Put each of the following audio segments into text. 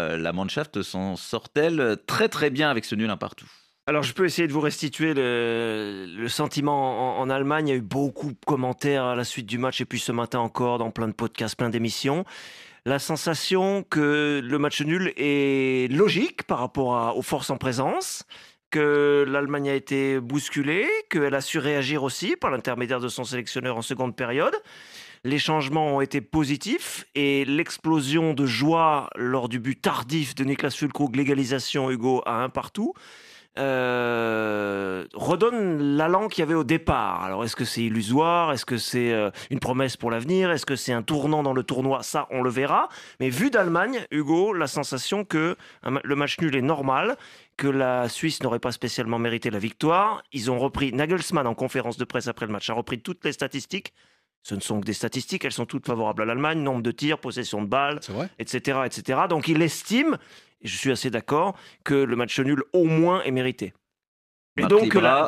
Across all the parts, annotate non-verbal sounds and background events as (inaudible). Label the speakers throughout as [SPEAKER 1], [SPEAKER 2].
[SPEAKER 1] Euh, la Mannschaft s'en sort-elle très très bien avec ce nul un partout
[SPEAKER 2] alors, je peux essayer de vous restituer le, sentiment en, Allemagne. Il y a eu beaucoup de commentaires à la suite du match et puis ce matin encore dans plein de podcasts, plein d'émissions. La sensation que le match nul est logique par rapport aux forces en présence, que l'Allemagne a été bousculée, qu'elle a su réagir aussi par l'intermédiaire de son sélectionneur en seconde période, les changements ont été positifs et l'explosion de joie lors du but tardif de Niklas Fulkrug, l'égalisation Hugo à un partout, euh, redonne l'allant qu'il y avait au départ. Alors est-ce que c'est illusoire Est-ce que c'est euh, une promesse pour l'avenir Est-ce que c'est un tournant dans le tournoi Ça, on le verra. Mais vu d'Allemagne, Hugo, la sensation que le match nul est normal, que la Suisse n'aurait pas spécialement mérité la victoire. Ils ont repris Nagelsmann en conférence de presse après le match, a repris toutes les statistiques ce ne sont que des statistiques, elles sont toutes favorables à l'Allemagne, nombre de tirs, possession de balles, etc., etc. Donc il estime, et je suis assez d'accord, que le match nul au moins est mérité.
[SPEAKER 1] Et donc que, la,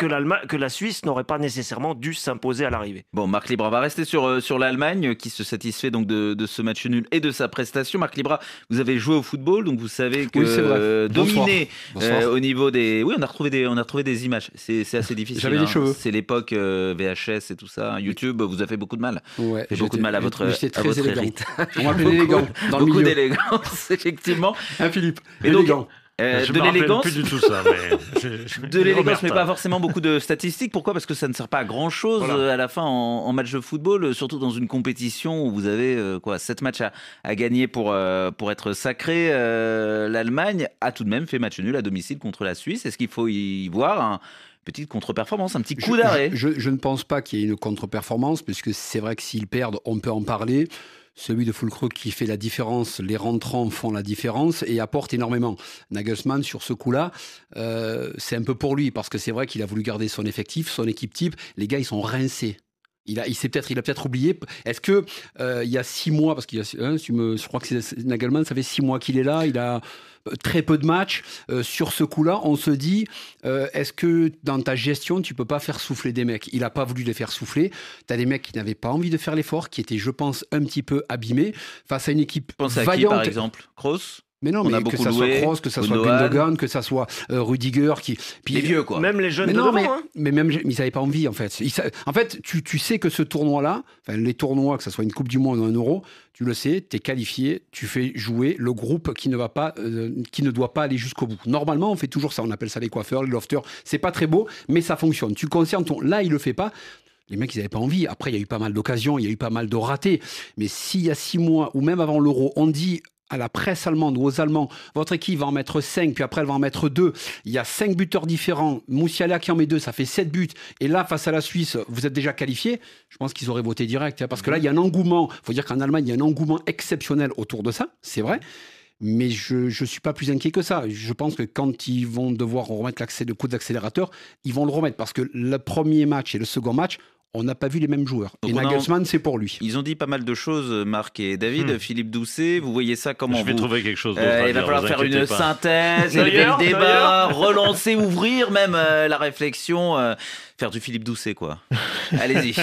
[SPEAKER 2] que, la, Suisse n'aurait pas nécessairement dû s'imposer à l'arrivée.
[SPEAKER 1] Bon, Marc Libra va rester sur, euh, sur l'Allemagne qui se satisfait donc de, ce match nul et de sa prestation. Marc Libra, vous avez joué au football, donc vous savez que euh, dominer euh, au niveau des... Oui, on a retrouvé des, on a trouvé des images, c'est assez difficile. J'avais des hein. cheveux. C'est l'époque VHS et tout ça. Hein. YouTube vous a fait beaucoup de mal. beaucoup de mal à votre, très à votre On m'appelait (laughs) élégant. Dans beaucoup d'élégance, (laughs) effectivement.
[SPEAKER 3] Un Philippe. Et donc, euh, de l'élégance. Mais pas
[SPEAKER 1] forcément beaucoup de statistiques. Pourquoi Parce que ça ne sert pas à grand chose euh, à la fin en, match de football, euh, surtout dans une compétition où vous avez quoi sept matchs à, gagner pour pour être sacré. L'Allemagne a tout de même fait match nul à domicile contre la Suisse. Est-ce qu'il faut y voir une petite contre-performance, un petit coup d'arrêt
[SPEAKER 4] je, ne pense pas qu'il y ait une contre-performance, puisque c'est vrai que s'ils perdent, on peut en parler celui de Fullcrux qui fait la différence. Les rentrants font la différence et apportent énormément. Nagelsmann, sur ce coup-là, euh, c'est un peu pour lui, parce que c'est vrai qu'il a voulu garder son effectif, son équipe type. Les gars, ils sont rincés il a, peut-être, il a peut-être oublié. Est-ce que euh, il y a six mois, parce qu'il hein, me, je crois que c'est Nagelman, ça fait six mois qu'il est là, il a euh, très peu de matchs euh, sur ce coup-là. On se dit, est-ce que dans ta gestion, tu peux pas faire souffler des mecs Il a pas voulu les faire souffler. Tu as des mecs qui n'avaient pas envie de faire l'effort, qui étaient, je pense, un petit peu abîmés face à une équipe Pense à qui, par exemple Cross. Mais non, mais que ça soit Kroos, que ça soit Gundogan, que ça soit euh, Rudiger, qui les vieux quoi. Même les jeunes de hein. mais, même ils n'avaient pas envie en fait. en fait, tu, sais que ce tournoi-là, enfin, les tournois, que ça soit une Coupe du Monde ou un Euro, tu le sais, tu es qualifié, tu fais jouer le groupe qui ne va pas, euh, qui ne doit pas aller jusqu'au bout. Normalement, on fait toujours ça. On appelle ça les coiffeurs, les lofters. C'est pas très beau, mais ça fonctionne. Tu concernes ton. Là, il le fait pas les mecs, ils n'avaient pas envie. Après, il y a eu pas mal d'occasions, il y a eu pas mal de ratés. Mais s'il y a six mois, ou même avant l'Euro, on dit à la presse allemande ou aux Allemands, votre équipe va en mettre 5, puis après elle va en mettre 2. Il y a 5 buteurs différents. Moussiala qui en met 2, ça fait 7 buts. Et là, face à la Suisse, vous êtes déjà qualifié. Je pense qu'ils auraient voté direct. Hein, parce que là, il y a un engouement. Il faut dire qu'en Allemagne, il y a un engouement exceptionnel autour de ça. C'est vrai. Mais je ne suis pas plus inquiet que ça. Je pense que quand ils vont devoir remettre l'accès, le coup d'accélérateur, ils vont le remettre. Parce que le premier match et le second match, on n'a pas vu les mêmes joueurs. et Nagelsmann, c'est pour lui.
[SPEAKER 1] Ils ont dit pas mal de choses, euh, Marc et David. Hmm. Philippe Doucet, vous voyez ça comment Je vais trouver quelque chose. Euh, hein, il va falloir faire une synthèse, élever (laughs) le débat, relancer, ouvrir même euh, la réflexion. faire du Philippe Doucet, quoi. (laughs) Allez-y.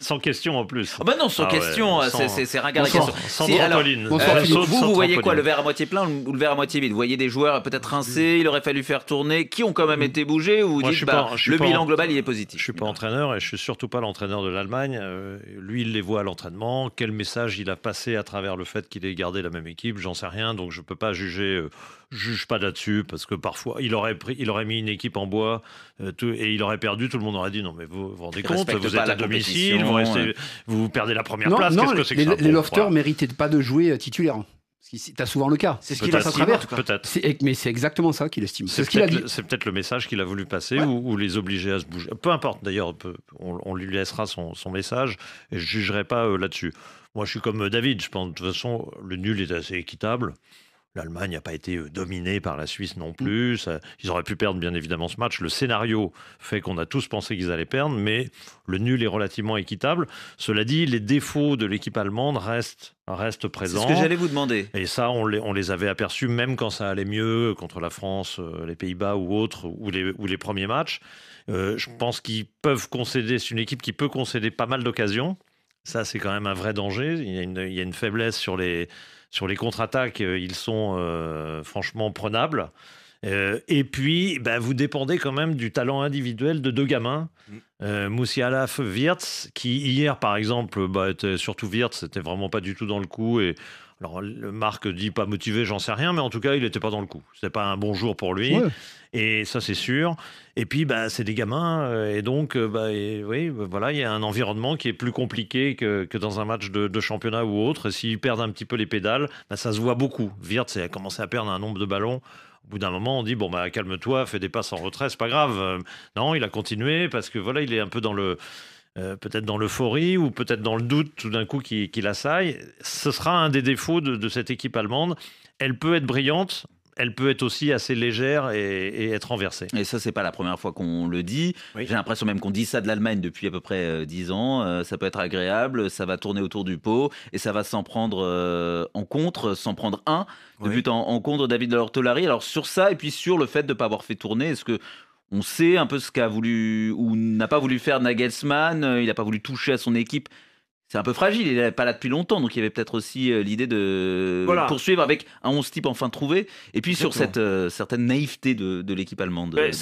[SPEAKER 1] sans question en plus. Ah bah non, sans ah question, hein, c'est c'est ringard la question. sans Vous, vous voyez quoi, le verre à moitié plein ou le verre à moitié vide Vous voyez des joueurs peut-être rincés, il aurait fallu faire tourner, qui ont quand même hmm. été bougés, ou vous dites, bah, le bilan global,
[SPEAKER 3] il est positif Je suis pas entraîneur et je suis surtout pas l'entraîneur l'entraîneur de l'Allemagne, euh, lui, il les voit à l'entraînement. Quel message il a passé à travers le fait qu'il ait gardé la même équipe J'en sais rien, donc je ne peux pas juger. ne euh, juge pas là-dessus parce que parfois il aurait pris, il aurait mis une équipe en bois euh, et il aurait perdu. Tout le monde aurait dit non, mais vous vous rendez compte, vous êtes à domicile, vous, perdez la première place. les, que les lofters ne
[SPEAKER 4] méritaient pas de jouer titulaire. T'as souvent le cas. C'est ce qu'il a à travers.
[SPEAKER 3] Peut-être. Mais c'est exactement ça qu'il estime. C'est, peut-être, le message qu'il a voulu passer ou, les obliger à se bouger. Peu importe d'ailleurs, on, lui laissera son, message et je jugerai pas euh, là-dessus. Moi, je suis comme euh, David. Je pense de toute façon, le nul est assez équitable. L'Allemagne n'a pas été euh, dominée par la Suisse non mm. plus. Ils auraient pu perdre, bien évidemment, ce match. Le scénario fait qu'on a tous pensé qu'ils allaient perdre, mais le nul est relativement équitable. Cela dit, les défauts de l'équipe allemande restent, présents. C'est ce que j'allais vous demander. Et ça, on les, on les, avait aperçus, même quand ça allait mieux, contre la France, euh, les Pays-Bas ou autres, ou les, ou les premiers matchs. Euh, je mm. pense qu'ils peuvent concéder, c'est une équipe qui peut concéder pas mal d'occasions. Ça, c'est quand même un vrai danger. Il y a une, il y a une faiblesse sur les sur les contre-attaques, euh, ils sont euh, franchement prenables. Euh, et puis, bah, vous dépendez quand même du talent individuel de deux gamins, mm. Moussialaf, Wirtz, qui hier, par exemple, bah, était, surtout Wirtz, C'était vraiment pas du tout dans le coup et alors, Marc dit pas motivé, j'en sais rien, mais en tout cas, il n'était pas dans le coup. C'était pas un bon jour pour lui. Et ça, c'est sûr. Et puis, bah, c'est des gamins. Euh, et donc, euh, bah, oui, voilà, il y a un environnement qui est plus compliqué que, dans un match de, championnat ou autre. Et S'ils perdent un petit peu les pédales, bah, ça se voit beaucoup. Wirtz a commencé à perdre un nombre de ballons au bout d'un moment, on dit bon bah calme-toi, fais des passes en retrait, c'est pas grave. Euh, non, il a continué parce que voilà, il est un peu dans le euh, peut-être dans l'euphorie ou peut-être dans le doute tout d'un coup qui, qui l'assaille. Ce sera un des défauts de, cette équipe allemande. Elle peut être brillante. Elle peut être aussi assez légère et, être renversée. Et ça, c'est pas la première fois qu'on le dit.
[SPEAKER 1] J'ai l'impression même qu'on dit ça de l'Allemagne depuis à peu près 10 euh, ans. Euh, ça peut être agréable, ça va tourner autour du pot et ça va s'en prendre en contre, s'en prendre un de but en, en contre David Lortolari. Alors sur ça et puis sur le fait de ne pas avoir fait tourner, est-ce que on sait un peu ce qu'a voulu ou n'a pas voulu faire Nagelsmann. Euh, il n'a pas voulu toucher à son équipe c'est un peu fragile. Il n'est pas là depuis longtemps, donc il y avait peut-être aussi euh, l'idée de poursuivre avec un 11 type enfin trouvé. Et puis sur cette euh, certaine naïveté de, l'équipe allemande. Ben, euh,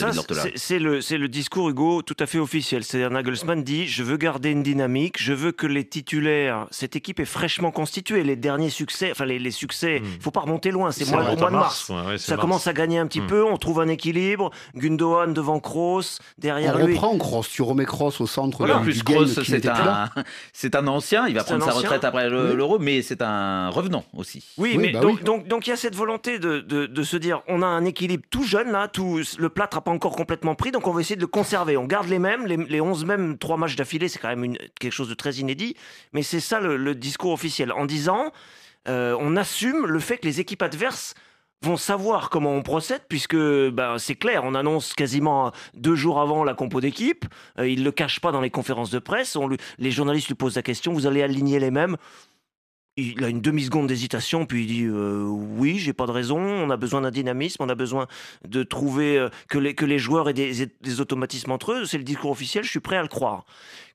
[SPEAKER 2] c'est le, discours, Hugo, tout à fait officiel. C'est-à-dire Nagelsmann dit Je veux garder une dynamique, je veux que les titulaires, cette équipe est fraîchement constituée. Les derniers succès, enfin les, succès, il hmm. ne faut pas remonter loin, c'est au mois de mars. ça commence à gagner un petit hmm. peu, on trouve un équilibre. Gundogan devant Kroos, derrière
[SPEAKER 1] lui. On reprend
[SPEAKER 4] Kroos, tu remets Kroos au centre. en plus, Kroos, (laughs)
[SPEAKER 1] c'est un, un ancien, il va prendre sa retraite après l'euro, mais c'est un revenant aussi. Oui, mais bah donc, donc, il y a cette volonté
[SPEAKER 2] de, se dire on a un équilibre tout jeune là, tout, le plâtre n'a pas encore complètement pris, donc on va essayer de le conserver. On garde les mêmes, les, 11 mêmes, trois matchs d'affilée, c'est quand même quelque chose de très inédit, mais c'est ça le, discours officiel, en disant euh, on assume le fait que les équipes adverses vont savoir comment on procède, puisque ben, c'est clair, on annonce quasiment deux jours avant la compo d'équipe, euh, il ne le cache pas dans les conférences de presse, on les journalistes lui posent la question, vous allez aligner les mêmes il a une demi-seconde d'hésitation, puis il dit euh, oui, j'ai pas de raison, on a besoin d'un dynamisme, on a besoin de trouver euh, que, les, que les joueurs aient des, automatismes entre eux, c'est le discours officiel, je suis prêt à le croire.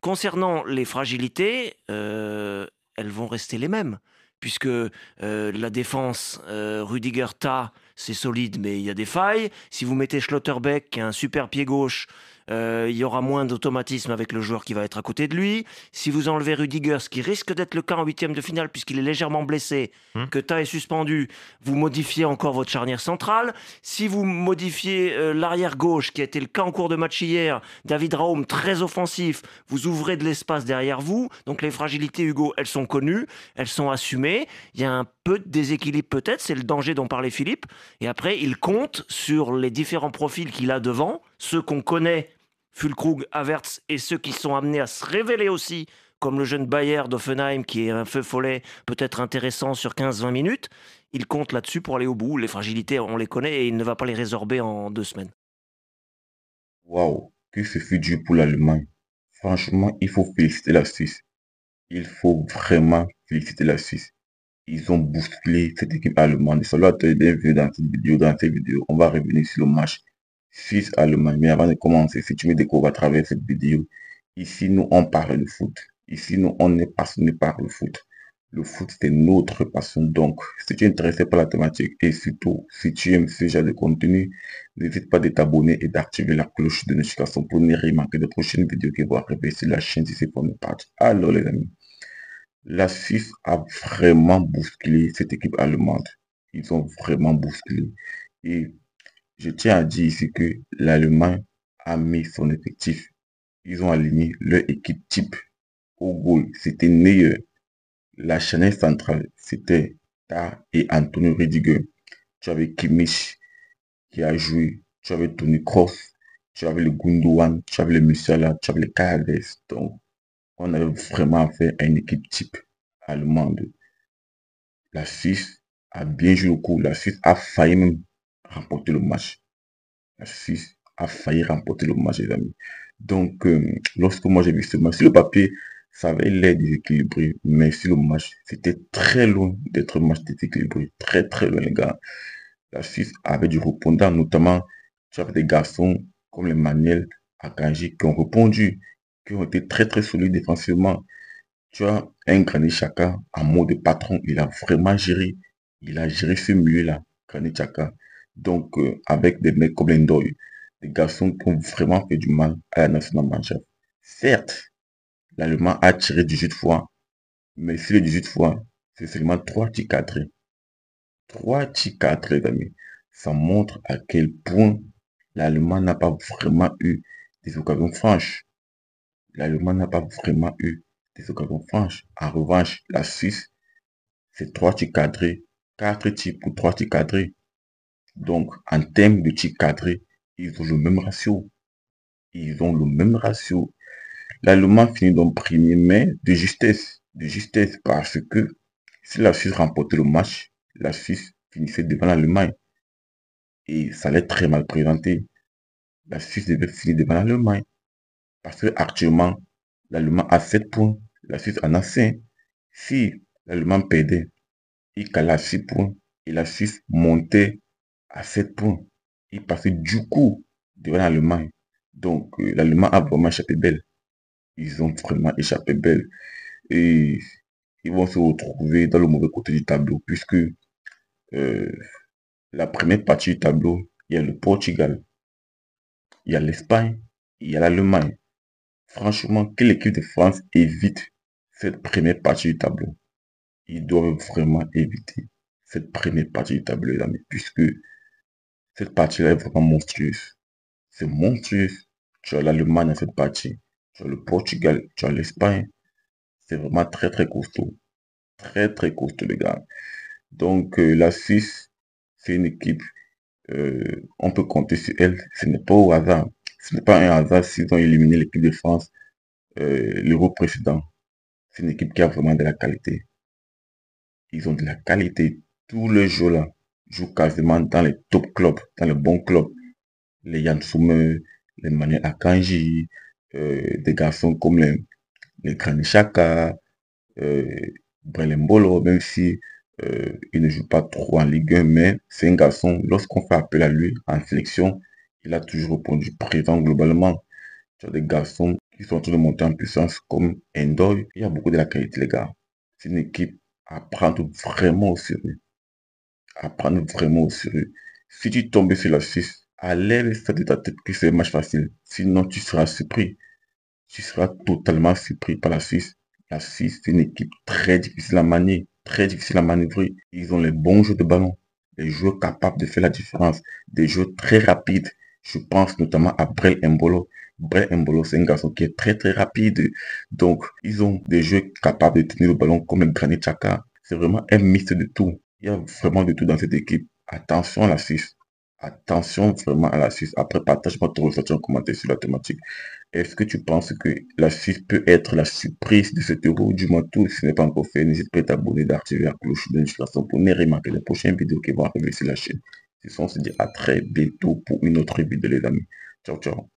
[SPEAKER 2] Concernant les fragilités, elles vont rester les mêmes puisque euh, la défense, euh, Rudiger Ta c'est solide, mais il y a des failles. Si vous mettez Schlotterbeck, qui a un super pied gauche, euh, il y aura moins d'automatisme avec le joueur qui va être à côté de lui. Si vous enlevez Rudiger, ce qui risque d'être le cas en huitième de finale puisqu'il est légèrement blessé, hmm. que Ta est suspendu, vous modifiez encore votre charnière centrale. Si vous modifiez euh, l'arrière gauche, qui a été le cas en cours de match hier, David Raoum, très offensif, vous ouvrez de l'espace derrière vous. Donc les fragilités, Hugo, elles sont connues, elles sont assumées. Il y a un peu de déséquilibre peut-être, c'est le danger dont parlait Philippe. Et après, il compte sur les différents profils qu'il a devant, ceux qu'on connaît, Fulkrug, Averts, et ceux qui sont amenés à se révéler aussi, comme le jeune Bayer d'Offenheim, qui est un feu follet, peut-être intéressant sur 15-20 minutes. Il compte là-dessus pour aller au bout. Les fragilités, on les connaît et il ne va pas les résorber en deux semaines.
[SPEAKER 5] Waouh, que ce fut dur pour l'Allemagne. Franchement, il faut féliciter la Suisse. Il faut vraiment féliciter la Suisse ils ont bousculé cette équipe allemande. et à tous les vu dans cette vidéo. Dans cette vidéo, on va revenir sur le match Suisse Allemagne. Mais avant de commencer, si tu me découvres à travers cette vidéo, ici nous on parle de foot. Ici nous on est passionné par le foot. Le foot c'est notre passion. Donc, si tu es intéressé par la thématique et surtout si tu aimes ce genre de contenu, n'hésite pas de t'abonner et d'activer la cloche de notification pour ne rien manquer de prochaines vidéos qui vont arriver sur la chaîne C'est pour nous pas. Alors les amis la Suisse a vraiment bousculé cette équipe allemande. Ils ont vraiment bousculé. Et je tiens à dire ici que l'Allemagne a mis son effectif. Ils ont aligné leur équipe type. Au goal, c'était Neuer. La chaîne centrale, c'était Ta et Antonio Rediger. Tu avais Kimmich qui a joué. Tu avais Tony Cross. Tu avais le Gundogan. Tu avais le Musiala. Tu avais le on avait vraiment fait une équipe type allemande. La Suisse a bien joué le coup. La Suisse a failli même remporter le match. La Suisse a failli remporter le match, les amis. Donc, euh, lorsque moi j'ai vu ce match, sur le papier, ça avait l'air déséquilibré, mais sur le match, c'était très loin d'être un match déséquilibré. Très, très loin, les gars. La Suisse avait du répondant, notamment, tu as des garçons comme les Manuel Akanji qui ont répondu, qui ont été très très solides défensivement. Tu as un Granit Chaka en de patron. Il a vraiment géré. Il a géré ce milieu-là, Granit Chaka. Donc, euh, avec des mecs comme Lendoy, des garçons qui ont vraiment fait du mal à la nationale majeure Certes, l'Allemand a tiré 18 fois, mais si les 18 fois, c'est seulement 3 tirs cadrés. 3 tirs les amis. Ça montre à quel point l'Allemand n'a pas vraiment eu des occasions franches l'Allemagne n'a pas vraiment eu des occasions franches. En revanche, la Suisse, c'est trois tirs cadrés, quatre tirs pour trois tirs cadrés. Donc, en termes de tirs cadrés, ils ont le même ratio. Ils ont le même ratio. L'Allemagne finit donc premier, mais de justesse. De justesse parce que si la Suisse remportait le match, la Suisse finissait devant l'Allemagne. Et ça allait très mal présenté. La Suisse devait finir devant l'Allemagne. Parce que actuellement, l'Allemand a 7 points, la Suisse en a 5. Si l'Allemagne perdait, il cala 6 points et la Suisse montait à 7 points. Il passait du coup devant l'Allemagne. Donc, euh, l'Allemagne a vraiment échappé belle. Ils ont vraiment échappé belle. Et ils vont se retrouver dans le mauvais côté du tableau, puisque euh, la première partie du tableau, il y a le Portugal, il y a l'Espagne, il y a l'Allemagne. Franchement, quelle équipe de France évite cette première partie du tableau. Ils doivent vraiment éviter cette première partie du tableau, les mais puisque cette partie-là est vraiment monstrueuse. C'est monstrueux. Tu as l'Allemagne à cette partie. Tu as le Portugal. Tu as l'Espagne. C'est vraiment très, très costaud. Très, très costaud, les gars. Donc, euh, la Suisse, c'est une équipe, euh, on peut compter sur elle. Ce n'est pas au hasard. Ce n'est pas un hasard s'ils ont éliminé l'équipe de France euh, l'Euro précédent. C'est une équipe qui a vraiment de la qualité. Ils ont de la qualité. Tous les jours là, jouent quasiment dans les top clubs, dans les bons clubs. Les Yansume, les Manuel Akanji, euh, des garçons comme les, les Kranishaka, euh, même si euh, ne jouent pas trop en Ligue 1, mais c'est un garçon, lorsqu'on fait appel à lui en sélection, il a toujours répondu présent globalement. Tu as des garçons qui sont en train de monter en puissance comme Endoy. Il y a beaucoup de la qualité, les gars. C'est une équipe à prendre vraiment au sérieux. À prendre vraiment au sérieux. Si tu tombes sur la 6, allez ça de ta tête que c'est un match facile. Sinon, tu seras surpris. Tu seras totalement surpris par la 6. La 6, c'est une équipe très difficile à manier, très difficile à manœuvrer. Ils ont les bons jeux de ballon, des joueurs capables de faire la différence, des jeux très rapides, je pense notamment à Brel Mbolo. Brel Mbolo, c'est un garçon qui est très très rapide. Donc, ils ont des jeux capables de tenir le ballon comme un Granit Chaka. C'est vraiment un mix de tout. Il y a vraiment de tout dans cette équipe. Attention à la Suisse. Attention vraiment à la Suisse. Après, partage-moi ton ressenti en commentaire sur la thématique. Est-ce que tu penses que la Suisse peut être la surprise de cet euro Du moins, tout, si ce n'est pas encore fait, n'hésite pas à t'abonner, d'activer la cloche de notification pour ne rien manquer les prochaines vidéos qui vont arriver sur la chaîne. C'est ça, on se dit à très bientôt pour une autre vidéo, les amis. Ciao, ciao.